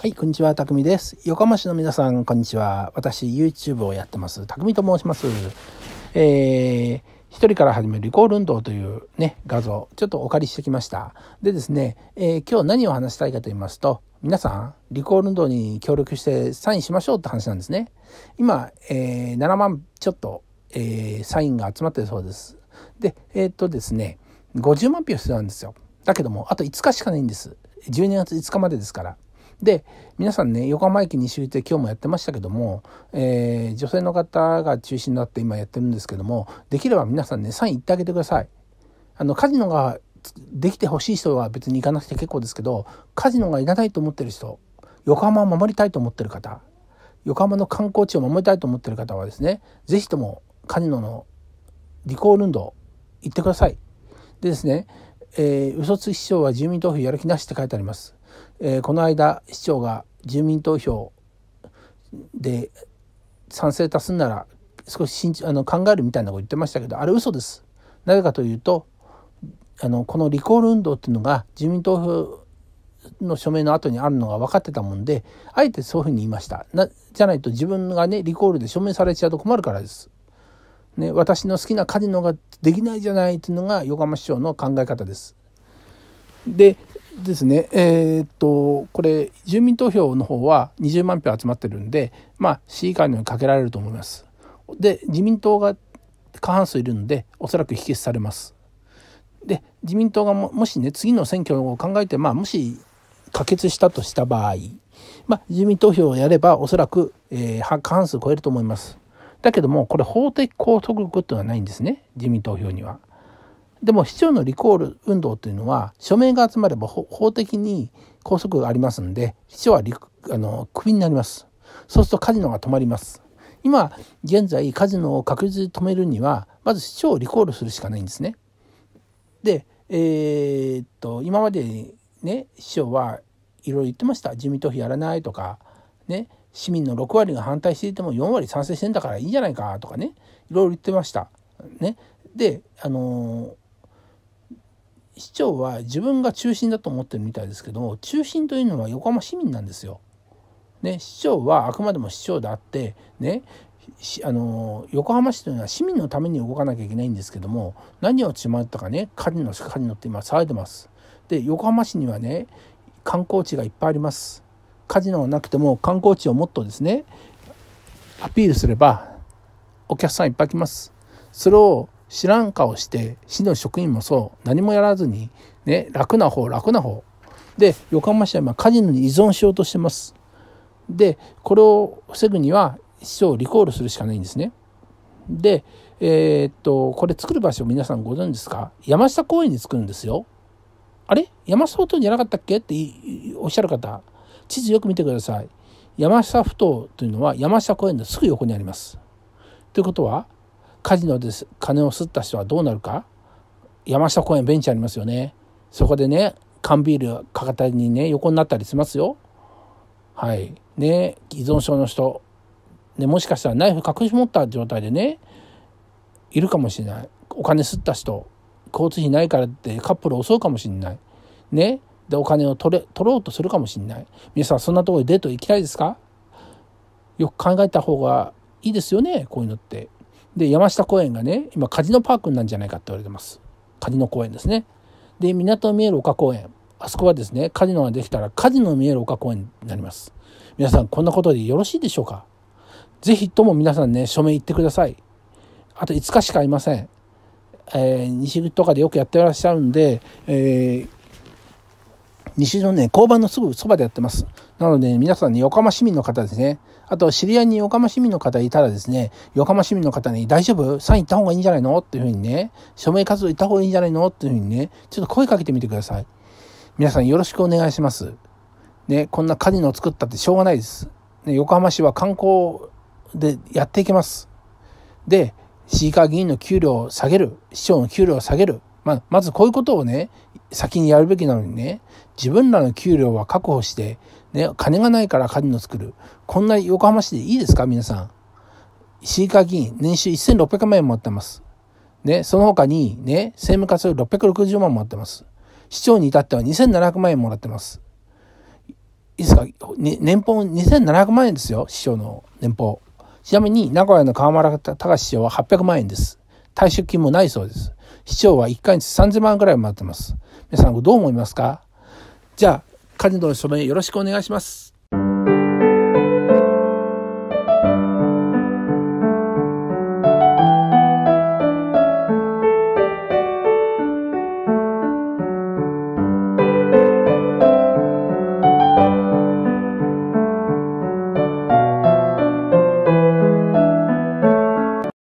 はい、こんにちは、たくみです。横浜市の皆さん、こんにちは。私、YouTube をやってます、たくみと申します。えー、一人から始めるリコール運動というね、画像、ちょっとお借りしてきました。でですね、えー、今日何を話したいかと言いますと、皆さん、リコール運動に協力してサインしましょうって話なんですね。今、えー、7万ちょっと、えー、サインが集まってるそうです。で、えっとですね、50万票必要なんですよ。だけども、あと5日しかないんです。12月5日までですから。で皆さんね横浜駅西口で今日もやってましたけども、えー、女性の方が中心になって今やってるんですけどもできれば皆さんねサイン行ってあげてください。あのカジノができてほしい人は別に行かなくて結構ですけどカジノがいらないと思ってる人横浜を守りたいと思ってる方横浜の観光地を守りたいと思ってる方はですね是非ともカジノのリコール運動行ってください。でですねえー、嘘つき市長は住民投票やる気なしって書いてあります、えー、この間市長が住民投票で賛成多数なら少しあの考えるみたいなこと言ってましたけどあれ嘘ですなぜかというとあのこのリコール運動っていうのが住民投票の署名の後にあるのが分かってたもんであえてそういうふうに言いましたなじゃないと自分がねリコールで署名されちゃうと困るからですね、私の好きなカジノができないじゃないというのが横浜市長の考え方です。でですねえー、っとこれ住民投票の方は20万票集まってるんでまあ市議会のようにかけられると思います。で自民党が過半数いるのでおそらく否決されます。で自民党がもしね次の選挙を考えてまあもし可決したとした場合、まあ、住民投票をやればおそらく、えー、過半数超えると思います。だけども、これ法的拘束力というのはないんですね。自民投票には。でも、市長のリコール運動というのは、署名が集まれば法的に拘束がありますので、市長はあのクビになります。そうするとカジノが止まります。今、現在、カジノを確実に止めるには、まず市長をリコールするしかないんですね。で、えー、っと、今までね、市長はいろいろ言ってました。自民投票やらないとか、ね、市民の6割が反対していても4割賛成してんだからいいじゃないかとかねいろいろ言ってました。ね、であのー、市長は自分が中心だと思ってるみたいですけども中心というのは横浜市民なんですよ。ね、市長はあくまでも市長であってねあの横浜市というのは市民のために動かなきゃいけないんですけども何をしまったかねカジノカりのって今騒いでますで横浜市にはね観光地がいっぱいありますカジノがなくても観光地をもっとですねアピールすればお客さんいっぱい来ますそれを知らん顔して市の職員もそう何もやらずにね楽な方楽な方で横浜市は今カジノに依存しようとしてますでこれを防ぐには市長をリコールするしかないんですねでえー、っとこれ作る場所皆さんご存知ですか山下公園に作るんですよあれ山下公園じゃなかったっけっておっしゃる方地図よく見てください山下ふ頭というのは山下公園のすぐ横にありますということはカジノで金をすった人はどうなるか山下公園ベンチありますよねそこでね缶ビールかたりにね横になったりしますよはいね依存症の人、ね、もしかしたらナイフ隠し持った状態でねいるかもしれないお金すった人交通費ないからってカップルを襲うかもしれないねでお金を取れ取ろうとするかもしれない皆さんそんなところでデート行きたいですかよく考えた方がいいですよねこういうのってで山下公園がね今カジノパークなんじゃないかって言われてますカジノ公園ですねで港見える丘公園あそこはですねカジノができたらカジノ見える丘公園になります皆さんこんなことでよろしいでしょうか是非とも皆さんね署名行ってくださいあと5日しかありませんえー、西口とかでよくやってらっしゃるんで、えー、西のね、交番のすぐそばでやってます。なので、ね、皆さんね、横浜市民の方ですね。あと、知り合いに横浜市民の方いたらですね、横浜市民の方に、大丈夫サイン行った方がいいんじゃないのっていうふうにね、署名活動行った方がいいんじゃないのっていうふうにね、ちょっと声かけてみてください。皆さんよろしくお願いします。ね、こんなカジノを作ったってしょうがないです。ね、横浜市は観光でやっていけます。で、市議会議員の給料を下げる、市長の給料を下げる、まあ、まずこういうことをね、先にやるべきなのにね、自分らの給料は確保して、ね、金がないからカの作る。こんな横浜市でいいですか皆さん。市議会議員、年収1600万円もらってます。ね、その他にね、政務活動660万もらってます。市長に至っては2700万円もらってます。いいですか、年俸2700万円ですよ、市長の年俸。ちなみに、名古屋の河村隆市長は800万円です。退職金もないそうです。市長は1ヶ月3000万ぐらい回ってます。皆さんどう思いますかじゃあ、カジノの署名よろしくお願いします。